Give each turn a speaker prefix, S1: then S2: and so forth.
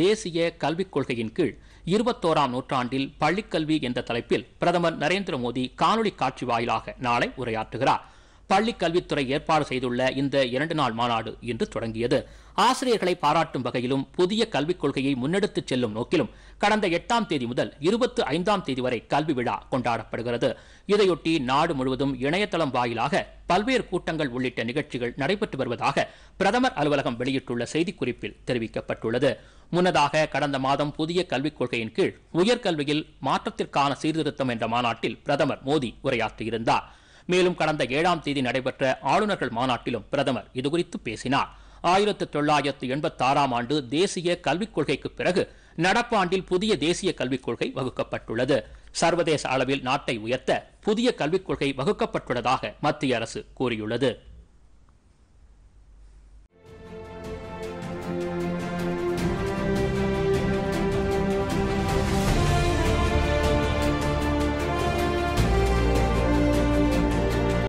S1: தேசிய கல்விக் கொள்கையின் கீழ் இருபத்தோராம் நூற்றாண்டில் பள்ளிக்கல்வி என்ற தலைப்பில் பிரதமர் நரேந்திர மோடி காணொலி காட்சி வாயிலாக நாளை உரையாற்றுகிறார் பள்ளி கல்வித்துறை ஏற்பாடு செய்துள்ள இந்த இரண்டு நாள் மாநாடு இன்று தொடங்கியது ஆசிரியர்களை பாராட்டும் வகையிலும் புதிய கல்விக் கொள்கையை முன்னெடுத்துச் செல்லும் நோக்கிலும் கடந்த எட்டாம் தேதி முதல் இருபத்தி ஐந்தாம் தேதி வரை கல்வி விழா கொண்டாடப்படுகிறது இதையொட்டி நாடு முழுவதும் இணையதளம் வாயிலாக பல்வேறு கூட்டங்கள் உள்ளிட்ட நிகழ்ச்சிகள் நடைபெற்று வருவதாக பிரதமர் அலுவலகம் வெளியிட்டுள்ள செய்திக்குறிப்பில் தெரிவிக்கப்பட்டுள்ளது முன்னதாக கடந்த மாதம் புதிய கல்விக் கொள்கையின் கீழ் உயர்கல்வியில் மாற்றத்திற்கான சீர்திருத்தம் என்ற மாநாட்டில் பிரதமர் மோடி உரையாற்றியிருந்தார் மேலும் கடந்த ஏழாம் தேதி நடைபெற்ற ஆளுநர்கள் மாநாட்டிலும் பிரதமர் இதுகுறித்து பேசினார் தொள்ளாயிரத்தி தொள்ளாயிரத்து எண்பத்தாறாம் ஆண்டு தேசிய கல்விக் கொள்கைக்கு பிறகு நடப்பாண்டில் புதிய தேசிய கல்விக் கொள்கை வகுக்கப்பட்டுள்ளது சர்வதேச அளவில் நாட்டை உயர்த்த புதிய கல்விக் கொள்கை வகுக்கப்பட்டுள்ளதாக மத்திய அரசு கூறியுள்ளது